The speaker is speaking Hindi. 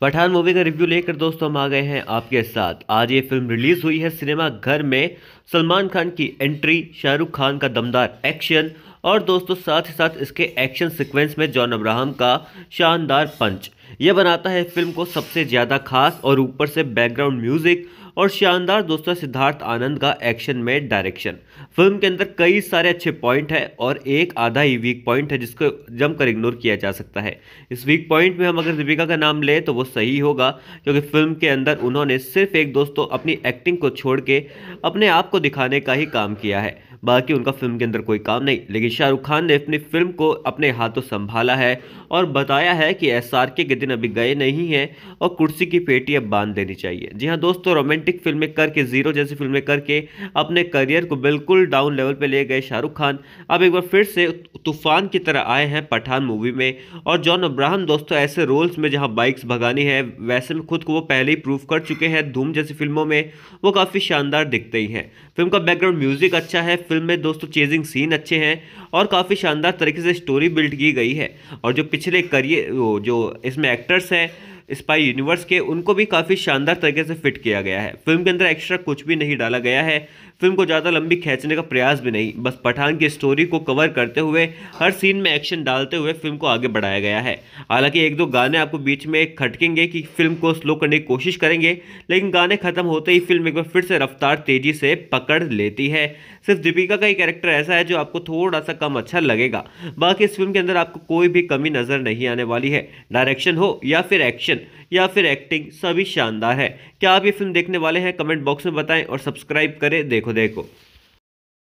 पठान मूवी का रिव्यू लेकर दोस्तों हम आ गए हैं आपके साथ आज ये फिल्म रिलीज हुई है सिनेमा घर में सलमान खान की एंट्री शाहरुख खान का दमदार एक्शन और दोस्तों साथ ही साथ इसके एक्शन सीक्वेंस में जॉन अब्राहम का शानदार पंच यह बनाता है फिल्म को सबसे ज़्यादा खास और ऊपर से बैकग्राउंड म्यूजिक और शानदार दोस्तों सिद्धार्थ आनंद का एक्शन में डायरेक्शन फिल्म के अंदर कई सारे अच्छे पॉइंट है और एक आधा ही वीक पॉइंट है जिसको जमकर इग्नोर किया जा सकता है इस वीक पॉइंट में हम अगर दीपिका का नाम लें तो वो सही होगा क्योंकि फिल्म के अंदर उन्होंने सिर्फ एक दोस्तों अपनी एक्टिंग को छोड़ के अपने आप को दिखाने का ही काम किया है बाकी उनका फिल्म के अंदर कोई काम नहीं लेकिन शाहरुख खान ने अपनी फिल्म को अपने हाथों संभाला है और बताया है कि एस के दिन अभी गए नहीं हैं और कुर्सी की पेटी अब बांध देनी चाहिए जी हाँ दोस्तों रोमांटिक फिल्में करके जीरो जैसी फिल्में करके अपने करियर को बिल्कुल डाउन लेवल पर ले गए शाहरुख खान अब एक बार फिर से तूफान की तरह आए हैं पठान मूवी में और जॉन अब्राहम दोस्तों ऐसे रोल्स में जहाँ बाइक्स भगानी है वैसे में खुद को वो पहले ही प्रूव कर चुके हैं धूम जैसी फिल्मों में वो काफ़ी शानदार दिखते ही हैं फिल्म का बैकग्राउंड म्यूजिक अच्छा है फिल्म फिल्म में दोस्तों चेजिंग सीन अच्छे हैं और काफ़ी शानदार तरीके से स्टोरी बिल्ड की गई है और जो पिछले करियर जो इसमें एक्टर्स हैं स्पाई यूनिवर्स के उनको भी काफ़ी शानदार तरीके से फिट किया गया है फिल्म के अंदर एक्स्ट्रा कुछ भी नहीं डाला गया है फिल्म को ज़्यादा लंबी खींचने का प्रयास भी नहीं बस पठान की स्टोरी को कवर करते हुए हर सीन में एक्शन डालते हुए फिल्म को आगे बढ़ाया गया है हालांकि एक दो गाने आपको बीच में खटकेंगे कि फिल्म को स्लो करने की कोशिश करेंगे लेकिन गाने खत्म होते ही फिल्म एक बार फिर से रफ्तार तेजी से पकड़ लेती है सिर्फ दीपिका का ही कैरेक्टर ऐसा है जो आपको थोड़ा सा कम अच्छा लगेगा बाकी इस फिल्म के अंदर आपको कोई भी कमी नज़र नहीं आने वाली है डायरेक्शन हो या फिर एक्शन या फिर एक्टिंग सभी शानदार है क्या आप ये फिल्म देखने वाले हैं कमेंट बॉक्स में बताएं और सब्सक्राइब करें देखो देखो देखो